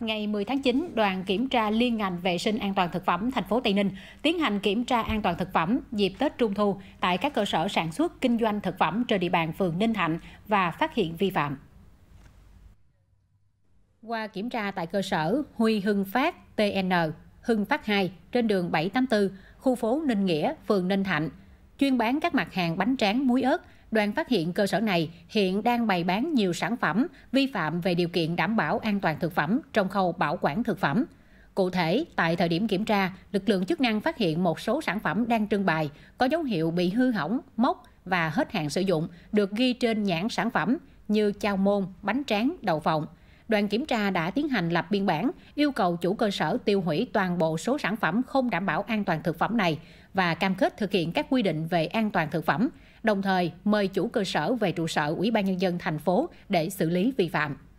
Ngày 10 tháng 9, đoàn kiểm tra liên ngành vệ sinh an toàn thực phẩm thành phố Tây Ninh tiến hành kiểm tra an toàn thực phẩm dịp Tết Trung thu tại các cơ sở sản xuất kinh doanh thực phẩm trên địa bàn phường Ninh Thạnh và phát hiện vi phạm. Qua kiểm tra tại cơ sở Huy Hưng Phát TN, Hưng Phát 2 trên đường 784, khu phố Ninh Nghĩa, phường Ninh Thạnh, chuyên bán các mặt hàng bánh tráng muối ớt. Đoàn phát hiện cơ sở này hiện đang bày bán nhiều sản phẩm vi phạm về điều kiện đảm bảo an toàn thực phẩm trong khâu bảo quản thực phẩm. Cụ thể, tại thời điểm kiểm tra, lực lượng chức năng phát hiện một số sản phẩm đang trưng bày có dấu hiệu bị hư hỏng, mốc và hết hạn sử dụng được ghi trên nhãn sản phẩm như chao môn, bánh tráng, đậu phộng – đoàn kiểm tra đã tiến hành lập biên bản yêu cầu chủ cơ sở tiêu hủy toàn bộ số sản phẩm không đảm bảo an toàn thực phẩm này và cam kết thực hiện các quy định về an toàn thực phẩm, đồng thời mời chủ cơ sở về trụ sở Ủy ban nhân dân thành phố để xử lý vi phạm.